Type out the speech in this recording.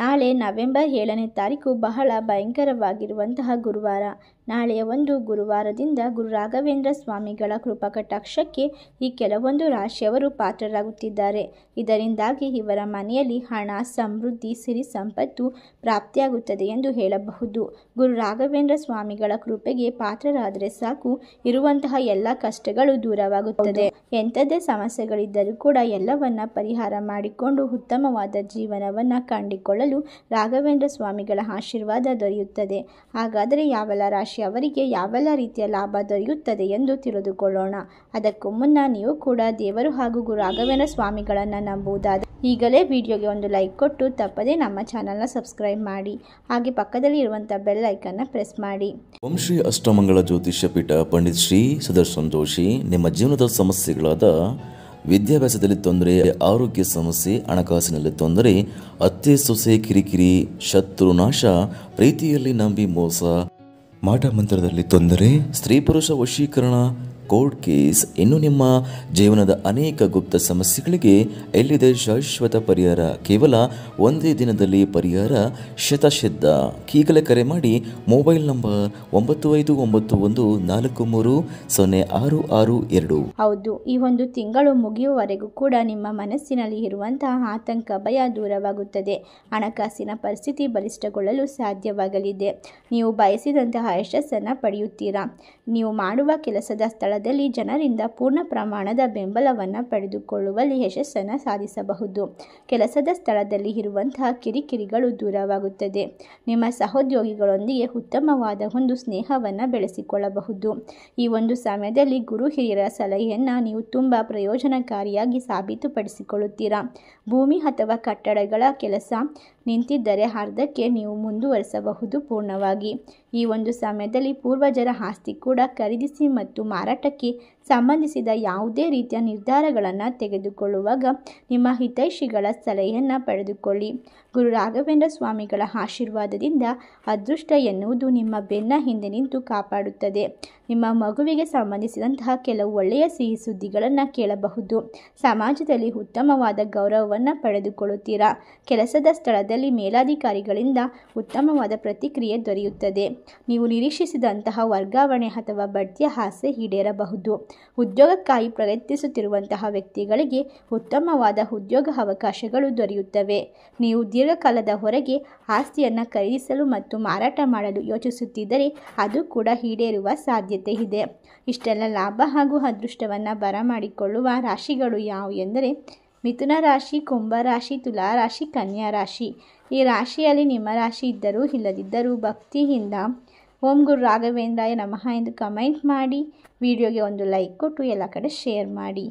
ನಾಳೆ ನವೆಂಬರ್ ಏಳನೇ ತಾರೀಕು ಬಹಳ ಭಯಂಕರವಾಗಿರುವಂತಹ ಗುರುವಾರ ನಾಳೆಯ ಒಂದು ಗುರುವಾರದಿಂದ ಗುರು ರಾಘವೇಂದ್ರ ಸ್ವಾಮಿಗಳ ಕೃಪಕಟಾಕ್ಷಕ್ಕೆ ಈ ಕೆಲವೊಂದು ರಾಶಿಯವರು ಪಾತ್ರರಾಗುತ್ತಿದ್ದಾರೆ ಇದರಿಂದಾಗಿ ಇವರ ಮನೆಯಲ್ಲಿ ಹಣ ಸಮೃದ್ಧಿ ಸಿರಿ ಸಂಪತ್ತು ಪ್ರಾಪ್ತಿಯಾಗುತ್ತದೆ ಎಂದು ಹೇಳಬಹುದು ಗುರು ರಾಘವೇಂದ್ರ ಸ್ವಾಮಿಗಳ ಕೃಪೆಗೆ ಪಾತ್ರರಾದರೆ ಸಾಕು ಇರುವಂತಹ ಎಲ್ಲ ಕಷ್ಟಗಳು ದೂರವಾಗುತ್ತದೆ ಎಂಥದ್ದೇ ಸಮಸ್ಯೆಗಳಿದ್ದರೂ ಕೂಡ ಎಲ್ಲವನ್ನ ಪರಿಹಾರ ಮಾಡಿಕೊಂಡು ಉತ್ತಮವಾದ ಜೀವನವನ್ನು ಕಂಡುಕೊಳ್ಳಲು ಮಾಡಲು ರಾಘವೇಂದ್ರ ಸ್ವಾಮಿಗಳ ಆಶೀರ್ವಾದ ದೊರೆಯುತ್ತದೆ ಹಾಗಾದರೆ ಯಾವೆಲ್ಲ ರಾಶಿ ಅವರಿಗೆ ಯಾವೆಲ್ಲ ರೀತಿಯ ಲಾಭ ದೊರೆಯುತ್ತದೆ ಎಂದು ತಿಳಿದುಕೊಳ್ಳೋಣ ಅದಕ್ಕೂ ಮುನ್ನ ನೀವು ಕೂಡ ದೇವರು ಹಾಗೂ ಗುರು ರಾಘವೇಂದ್ರ ಸ್ವಾಮಿಗಳನ್ನು ನಂಬುವುದಾದ ಈಗಲೇ ವಿಡಿಯೋಗೆ ಒಂದು ಲೈಕ್ ಕೊಟ್ಟು ತಪ್ಪದೇ ನಮ್ಮ ಚಾನಲ್ನ ಸಬ್ಸ್ಕ್ರೈಬ್ ಮಾಡಿ ಹಾಗೆ ಪಕ್ಕದಲ್ಲಿ ಇರುವಂಥ ಬೆಲ್ ಐಕನ್ನ ಪ್ರೆಸ್ ಮಾಡಿ ಓಂ ಶ್ರೀ ಅಷ್ಟಮಂಗಳ ಜ್ಯೋತಿಷ್ಯ ಪೀಠ ಪಂಡಿತ್ ಶ್ರೀ ಸದರ್ಶನ್ ಜೋಶಿ ನಿಮ್ಮ ಜೀವನದ ಸಮಸ್ಯೆಗಳಾದ ವಿದ್ಯಾಭ್ಯಾಸದಲ್ಲಿ ತೊಂದರೆ ಆರೋಗ್ಯ ಸಮಸ್ಯೆ ಹಣಕಾಸಿನಲ್ಲಿ ತೊಂದರೆ ಅತ್ತೆ ಸೊಸೆ ಕಿರಿಕಿರಿ ಶತ್ರು ನಾಶ ಪ್ರೀತಿಯಲ್ಲಿ ನಂಬಿ ಮೋಸ ಮಾಟ ಮಂತ್ರದಲ್ಲಿ ತೊಂದರೆ ಸ್ತ್ರೀ ಪುರುಷ ವಶೀಕರಣ ಕೋರ್ಟ್ ಕೇಸ್ ಇನ್ನು ನಿಮ್ಮ ಜೀವನದ ಅನೇಕ ಗುಪ್ತ ಸಮಸ್ಯೆಗಳಿಗೆ ಎಲ್ಲಿದೆ ಶಾಶ್ವತ ಪರಿಹಾರ ಕೇವಲ ಒಂದೇ ದಿನದಲ್ಲಿ ಪರಿಹಾರ ಶತಶಿದ್ಧ ಈಗಲೇ ಕರೆ ಮಾಡಿ ಮೊಬೈಲ್ ನಂಬರ್ ಒಂಬತ್ತು ಐದು ಒಂಬತ್ತು ಒಂದು ನಾಲ್ಕು ಮೂರು ಸೊನ್ನೆ ಆರು ಆರು ಎರಡು ಹೌದು ಈ ಒಂದು ತಿಂಗಳು ಮುಗಿಯುವವರೆಗೂ ಕೂಡ ನಿಮ್ಮ ಮನಸ್ಸಿನಲ್ಲಿ ಇರುವಂತಹ ಆತಂಕ ಭಯ ದೂರವಾಗುತ್ತದೆ ಹಣಕಾಸಿನ ಪರಿಸ್ಥಿತಿ ಬಲಿಷ್ಠಗೊಳ್ಳಲು ಸಾಧ್ಯವಾಗಲಿದೆ ನೀವು ಬಯಸಿದಂತಹ ಯಶಸ್ಸನ್ನು ಪಡೆಯುತ್ತೀರಾ ನೀವು ಮಾಡುವ ಕೆಲಸದ ಸ್ಥಳ ಸ್ಥಳದಲ್ಲಿ ಜನರಿಂದ ಪೂರ್ಣ ಪ್ರಮಾಣದ ಬೆಂಬಲವನ್ನು ಪಡೆದುಕೊಳ್ಳುವಲ್ಲಿ ಯಶಸ್ಸನ್ನು ಸಾಧಿಸಬಹುದು ಕೆಲಸದ ಸ್ಥಳದಲ್ಲಿ ಇರುವಂತಹ ಕಿರಿಕಿರಿಗಳು ದೂರವಾಗುತ್ತದೆ ನಿಮ್ಮ ಸಹೋದ್ಯೋಗಿಗಳೊಂದಿಗೆ ಉತ್ತಮವಾದ ಒಂದು ಸ್ನೇಹವನ್ನು ಬೆಳೆಸಿಕೊಳ್ಳಬಹುದು ಈ ಒಂದು ಸಮಯದಲ್ಲಿ ಗುರು ಹಿರಿಯರ ಸಲಹೆಯನ್ನು ನೀವು ತುಂಬ ಪ್ರಯೋಜನಕಾರಿಯಾಗಿ ಸಾಬೀತುಪಡಿಸಿಕೊಳ್ಳುತ್ತೀರಾ ಭೂಮಿ ಅಥವಾ ಕಟ್ಟಡಗಳ ಕೆಲಸ ನಿಂತಿದ್ದರೆ ಅರ್ಧಕ್ಕೆ ನೀವು ಮುಂದುವರಿಸಬಹುದು ಪೂರ್ಣವಾಗಿ ಈ ಒಂದು ಸಮಯದಲ್ಲಿ ಪೂರ್ವಜರ ಆಸ್ತಿ ಕೂಡ ಖರೀದಿಸಿ ಮತ್ತು ಮಾರಾಟಕ್ಕೆ ಸಂಬಂಧಿಸಿದ ಯಾವುದೇ ರೀತಿಯ ನಿರ್ಧಾರಗಳನ್ನು ತೆಗೆದುಕೊಳ್ಳುವಾಗ ನಿಮ್ಮ ಹಿತೈಷಿಗಳ ಸಲಹೆಯನ್ನು ಪಡೆದುಕೊಳ್ಳಿ ಗುರು ರಾಘವೇಂದ್ರ ಸ್ವಾಮಿಗಳ ಆಶೀರ್ವಾದದಿಂದ ಅದೃಷ್ಟ ಎನ್ನುವುದು ನಿಮ್ಮ ಬೆನ್ನ ಹಿಂದೆ ನಿಂತು ಕಾಪಾಡುತ್ತದೆ ನಿಮ್ಮ ಮಗುವಿಗೆ ಸಂಬಂಧಿಸಿದಂತಹ ಕೆಲವು ಒಳ್ಳೆಯ ಸಿಹಿ ಸುದ್ದಿಗಳನ್ನು ಕೇಳಬಹುದು ಸಮಾಜದಲ್ಲಿ ಉತ್ತಮವಾದ ಗೌರವವನ್ನು ಪಡೆದುಕೊಳ್ಳುತ್ತೀರಾ ಕೆಲಸದ ಸ್ಥಳದಲ್ಲಿ ಮೇಲಾಧಿಕಾರಿಗಳಿಂದ ಉತ್ತಮವಾದ ಪ್ರತಿಕ್ರಿಯೆ ದೊರೆಯುತ್ತದೆ ನೀವು ನಿರೀಕ್ಷಿಸಿದಂತಹ ವರ್ಗಾವಣೆ ಅಥವಾ ಬಡ್ತಿಯ ಆಸೆ ಈಡೇರಬಹುದು ಉದ್ಯೋಗಕ್ಕಾಗಿ ಪ್ರಯತ್ನಿಸುತ್ತಿರುವಂತಹ ವ್ಯಕ್ತಿಗಳಿಗೆ ಉತ್ತಮವಾದ ಉದ್ಯೋಗ ಅವಕಾಶಗಳು ದೊರೆಯುತ್ತವೆ ನೀವು ದೀರ್ಘಕಾಲದ ಹೊರಗೆ ಆಸ್ತಿಯನ್ನು ಖರೀದಿಸಲು ಮತ್ತು ಮಾರಾಟ ಮಾಡಲು ಯೋಚಿಸುತ್ತಿದ್ದರೆ ಅದು ಕೂಡ ಈಡೇರುವ ಸಾಧ್ಯತೆ ಇದೆ ಇಷ್ಟೆಲ್ಲ ಲಾಭ ಹಾಗೂ ಅದೃಷ್ಟವನ್ನು ಬರಮಾಡಿಕೊಳ್ಳುವ ರಾಶಿಗಳು ಯಾವು ಎಂದರೆ ಮಿಥುನ ರಾಶಿ ಕುಂಭರಾಶಿ ತುಲಾರಾಶಿ ಕನ್ಯಾ ರಾಶಿ ಈ ರಾಶಿಯಲ್ಲಿ ನಿಮ್ಮ ರಾಶಿ ಇದ್ದರೂ ಇಲ್ಲದಿದ್ದರೂ ಭಕ್ತಿಯಿಂದ ಓಂ ಗುರು ರಾಘವೇಂದ್ರಾಯ ನಮಃ ಎಂದು ಕಮೆಂಟ್ ಮಾಡಿ ವಿಡಿಯೋಗೆ ಒಂದು ಲೈಕ್ ಕೊಟ್ಟು ಎಲ್ಲ ಕಡೆ ಶೇರ್ ಮಾಡಿ